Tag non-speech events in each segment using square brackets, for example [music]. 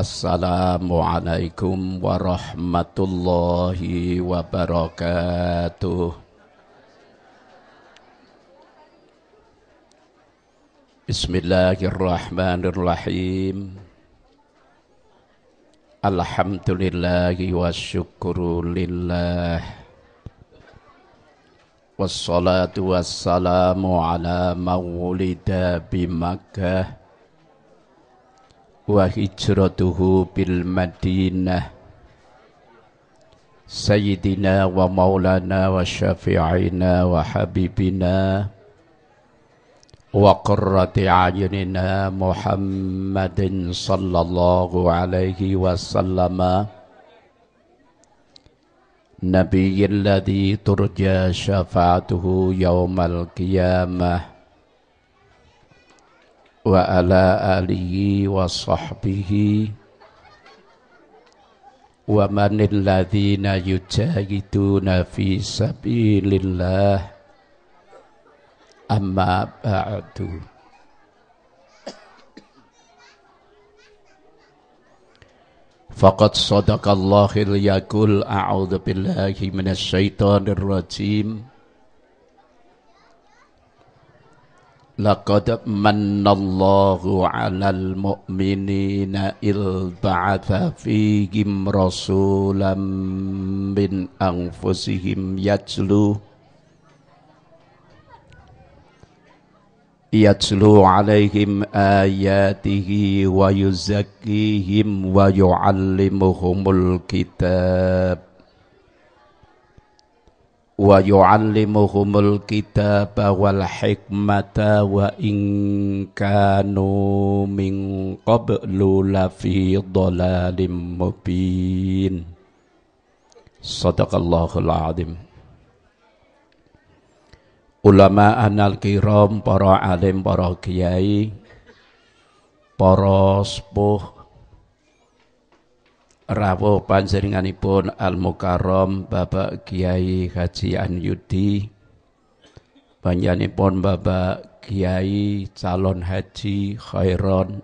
Assalamualaikum warahmatullahi wabarakatuh. Bismillahirrahmanirrahim. Alhamdulillahi wa syukuru lillah. Wassalatu wassalamu ala mawlida bimakkah وهجرته بالمدينة سيدنا ومولانا وشفيعنا وحبيبنا وقرة عيننا محمد صلى الله عليه وسلم نبي الذي ترجى شفاعته يوم القيامة wa ala alihi wa sahbihi wa manil ladhina yujahiduna fi sabilillah amma ba'du Faqad sadaqallahil yakul a'udhu billahi minasyaitanir rajim لقد من الله على المؤمنين إذ بعث فيهم رسولا من أنفسهم يتلو يتلو عليهم آياته ويزكيهم ويعلمهم الكتاب wa yu'allimuhumul kitaba wal hikmata wa in kanu min qablu lafi dhalalim mubin sadaqallahul azim ulama anal kiram para alim para kiai para sepuh rawuh panjenenganipun Al mukarom Bapak Kiai Haji An Yudi panjenenganipun Bapak Kiai calon haji Khairon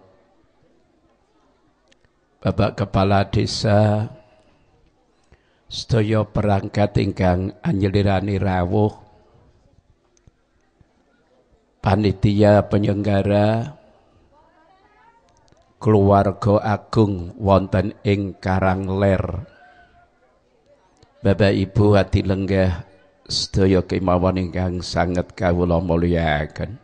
Bapak Kepala Desa Stoyo perangkat ingkang anjelirani rawuh panitia penyelenggara keluarga agung wonten ing Karang Ler. Bapak Ibu hati lenggah sedaya kemawon ingkang sanget kawula mulyakaken.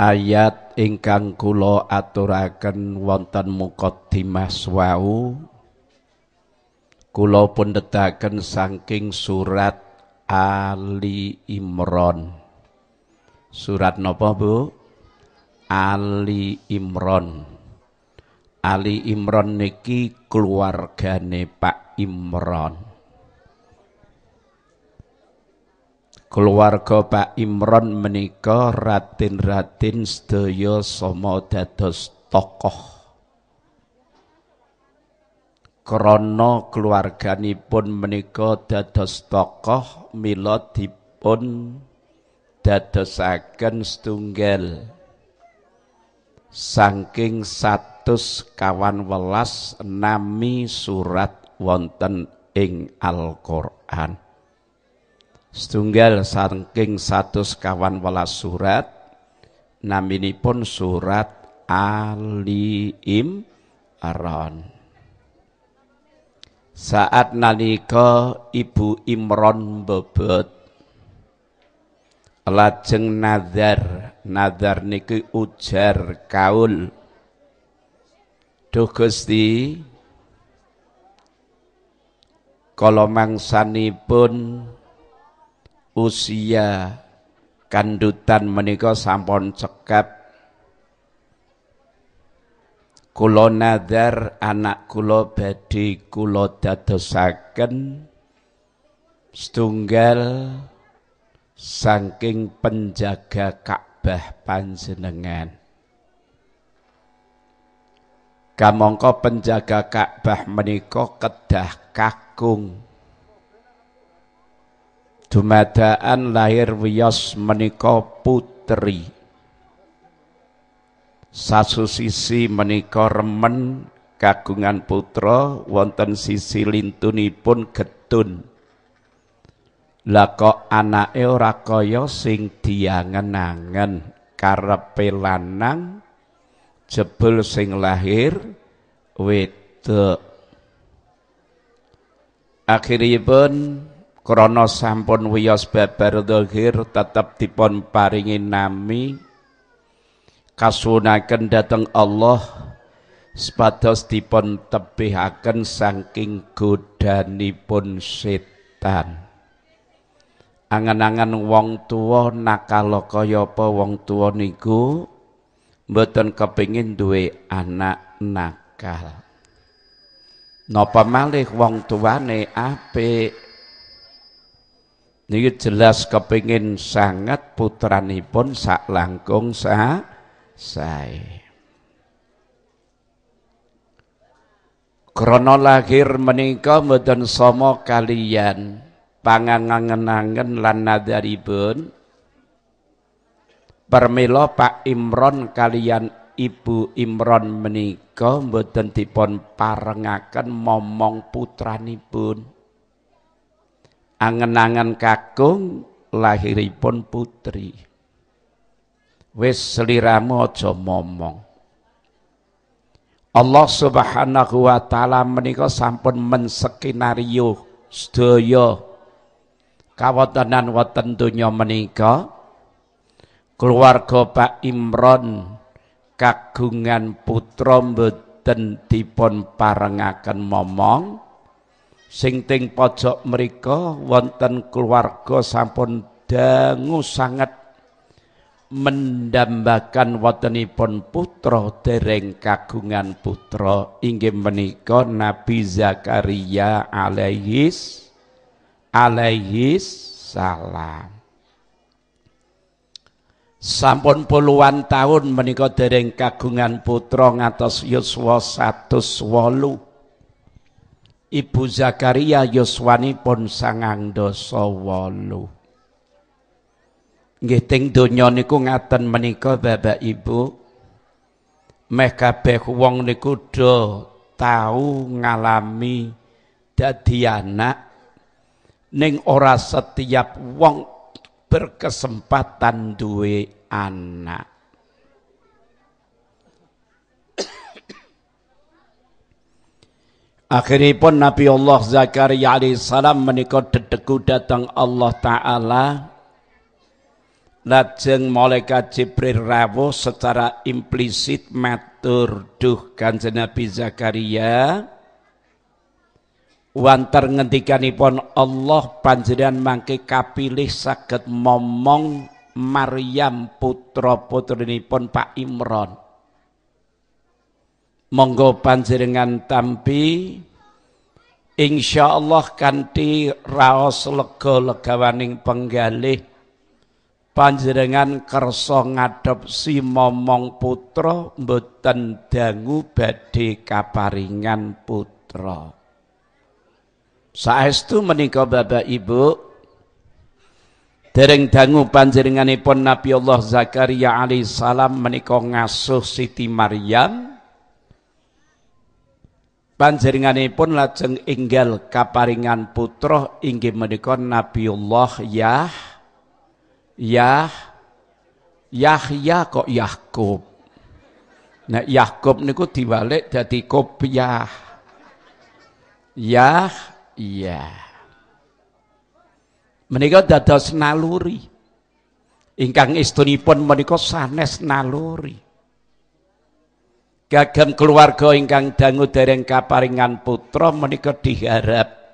Ayat ingkang kula aturaken wonten mukadimah wau kula detakan saking surat Ali Imron. Surat napa, Bu? Ali Imron. Ali Imron niki keluargane Pak Imron. Keluarga Pak Imron menika ratin-ratin sedaya sama dados tokoh. Krana keluarganipun menika dados tokoh mila dipun dadosaken setunggal saking satus kawan welas nami surat wonten ing Al-Qur'an. Setunggal saking satus kawan welas surat naminipun surat Ali Imran. Saat nalika Ibu Imron bebet lajeng nazar nadar niki ujar kaul Duh Gusti mangsani pun usia kandutan menika sampun cekap Kulo nadar anak kulo badi kulo dadosaken setunggal saking penjaga Ka'bah Ka'bah panjenengan. Kamangka penjaga Ka'bah menika kedah kakung. Dumadaan lahir wiyos menika putri. Satu sisi menika remen kagungan putra wonten sisi lintunipun getun. Lah kok anake ora kaya sing diangen-angen karepe lanang jebul sing lahir wedok. Akhiripun krana sampun wiyos babar dhahir tetep dipun paringi nami kasunaken dhateng Allah sepados dipun tebihaken saking pun setan angan-angan wong tua nakal kaya apa wong tua niku mboten kepingin duwe anak nakal napa malih wong tuane apik niki jelas kepingin sangat putranipun sak langkung sa sae krana lahir menika mboten sama kalian pangangen-angen lan nadaripun permilo Pak Imron kalian Ibu Imron menika mboten dipun parengaken momong putranipun angen-angen kakung lahiripun putri wis seliramu aja momong Allah Subhanahu wa taala menika sampun mensekinario sedaya Kawatanan wonten donya menika keluarga Pak Imron kagungan putra mboten dipun parengaken momong sing ting pojok mereka wonten keluarga sampun dangu sangat mendambakan watenipun putra dereng kagungan putra inggih menika Nabi Zakaria alaihis alaihi salam. Sampun puluhan tahun menikah dereng kagungan putra ngatos yuswa 108. Ibu Zakaria yuswanipun sangang dasa wolu. Nggih teng niku ngaten menikah Bapak Ibu. Meh kabeh wong niku do tau ngalami dadi anak ning ora setiap wong berkesempatan duwe anak [coughs] Akhiripun Nabi Allah Zakaria alaihissalam menikah dedeku datang Allah Ta'ala Lajeng malaikat Jibril rawuh secara implisit matur duh Kanjeng Nabi Zakaria wantar ngendikanipun Allah panjenengan mangke kapilih saged momong Maryam putra putrinipun Pak Imron monggo panjenengan tampi Insya Allah kanti raos lega legawaning penggalih panjenengan kersa ngadopsi momong putra mboten dangu badhe kaparingan putra Saestu menikah Bapak Ibu dereng dangu panjenenganipun Nabi Allah Zakaria ali salam menika ngasuh Siti Maryam panjenenganipun lajeng inggal kaparingan putra inggih menika Nabiullah Yah Yah Yahya kok Yakub Nah Yakub niku diwalik dadi Kobyah Yah Iya. Menika dados naluri. Ingkang istunipun menika sanes naluri. Gagam keluarga ingkang dangu dereng kaparingan putra menika diharap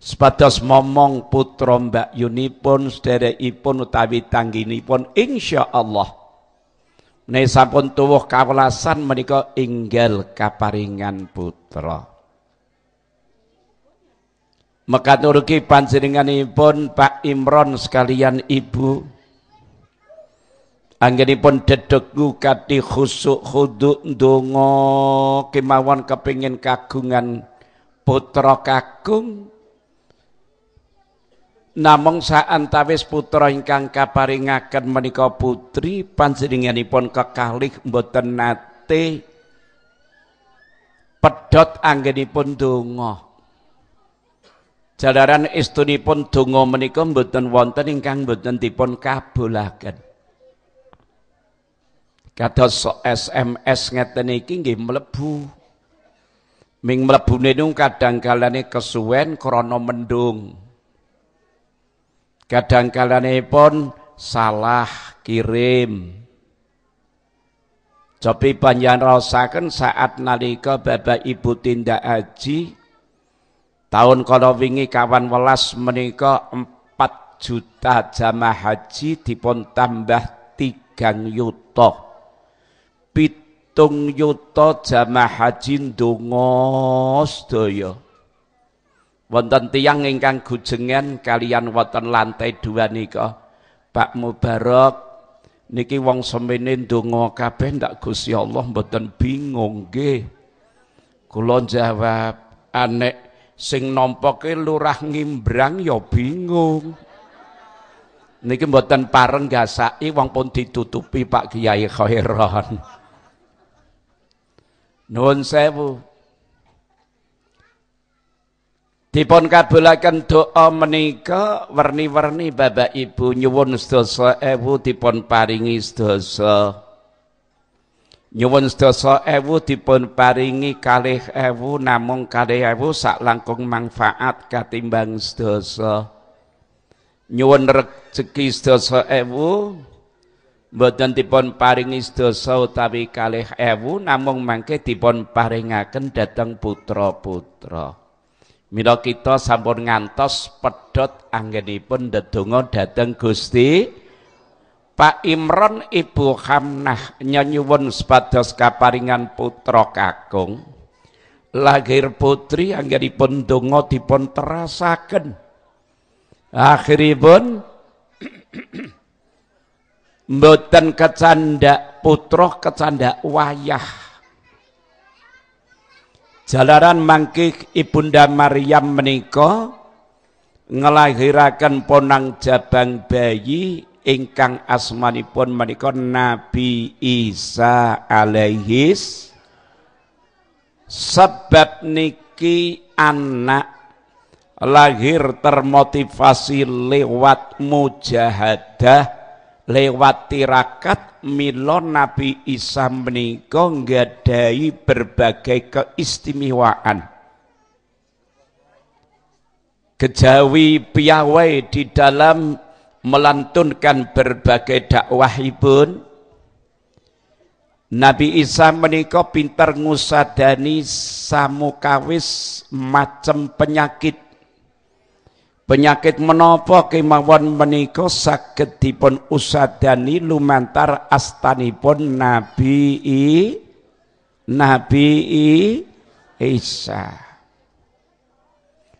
Sepados momong putra Mbak Yuni pun sederekipun utawi tangginipun insya Allah. Menawi sampun tuwuh kawelasan menika inggal kaparingan putra. Mekat nurki panjenenganipun Pak Imron sekalian ibu Anggenipun dedegu kati khusuk khuduk dongo kemawon kepingin kagungan putra saat namung saantawis putra ingkang kaparingaken menika putri panjenenganipun kekalih mboten nate pedhot anggenipun donga Jalaran istunipun donga menika mboten wonten ingkang mboten dipun kabulaken. Kados SMS ngeten iki nggih mlebu. Ming mlebune niku kadang kalane kesuwen krono mendung. Kadang kalane pun salah kirim. Jopi panjang rasakan saat nalika bapak ibu tindak aji. Tahun kalau wingi kawan welas menika 4 juta jamaah haji dipun tambah 3 yuto, Pitung yuto jamaah haji ndonga sedaya. Wonten tiang ingkang gujengan kalian wonten lantai dua nika. Pak Mubarak niki wong semene ndonga kabeh ndak Gusti Allah mboten bingung nggih. Kula jawab anek sing nampa lurah ngimbrang ya bingung niki mboten pareng gasaki wong pun ditutupi Pak Kiai Khairon nuwun sewu dipun kabulaken doa menika werni-werni Bapak Ibu nyuwun sedasa ewu dipun paringi sedasa nyuwun sedasa ewu dipun paringi kalih ewu namung kalih ewu sak langkung manfaat katimbang sedasa nyuwun rezeki sedasa ewu mboten dipun paringi sedasa utawi kalih ewu namung mangke dipun paringaken dhateng putra-putra mila kita sampun ngantos pedhot anggenipun ndedonga dhateng Gusti Pak Imron Ibu Hamnah nyanyuwun sepados kaparingan putra kakung lahir putri anggenipun donga dipun terasaken akhiripun [clears throat] mboten kecanda putra kecanda wayah jalaran mangkik ibunda Maryam menika ngelahirakan ponang jabang bayi ingkang asmanipun menika Nabi Isa alaihis sebab niki anak lahir termotivasi lewat mujahadah lewat tirakat milo Nabi Isa menika nggadahi berbagai keistimewaan kejawi piawai di dalam melantunkan berbagai dakwah ibun, Nabi Isa menikah pinter ngusadani samukawis macem penyakit penyakit menapa menikah sakit saged dipun usadani lumantar astanipun Nabi I Nabi I Isa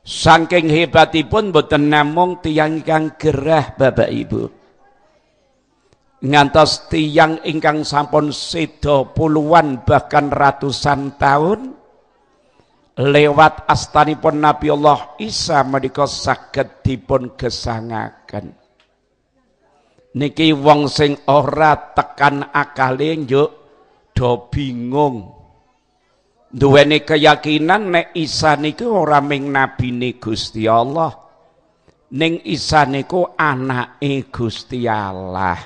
Saking hebatipun boten namung tiyang ingkang gerah Bapak Ibu. Ngantos tiang ingkang sampun sedo puluhan bahkan ratusan tahun lewat astanipun Nabi Allah Isa menika saged dipun gesangaken. Niki wong sing ora tekan akale njuk do bingung duweni keyakinan nek Isa niku ora ming nabine Gusti Allah ning Isa niku anake Gusti Allah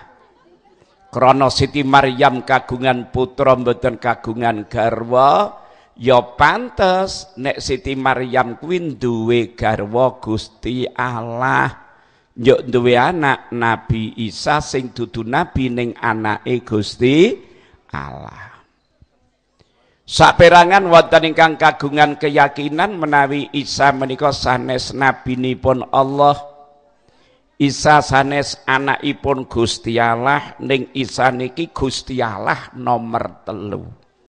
krana Siti Maryam kagungan putra mboten kagungan garwa ya pantes nek Siti Maryam kuwi duwe garwa Gusti Allah yo duwe anak Nabi Isa sing dudu nabi ning anake Gusti Allah Saperangan wonten ingkang kagungan keyakinan menawi Isa menika sanes nabinipun Allah. Isa sanes anakipun Gusti Allah ning Isa niki Gusti Allah nomor telu.